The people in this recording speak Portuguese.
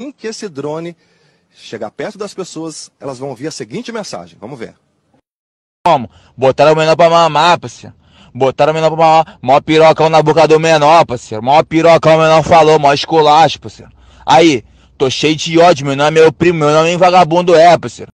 assim que esse drone chegar perto das pessoas, elas vão ouvir a seguinte mensagem. Vamos ver. Como? Botaram o menor pra mamar, parceiro. Botaram o menor pra mamar. Mó pirocão na boca do menor, parceiro. Mó pirocão o menor falou, mó esculacho, parceiro. Aí, tô cheio de ódio, meu nome é meu primo, meu nome é vagabundo é, parceiro.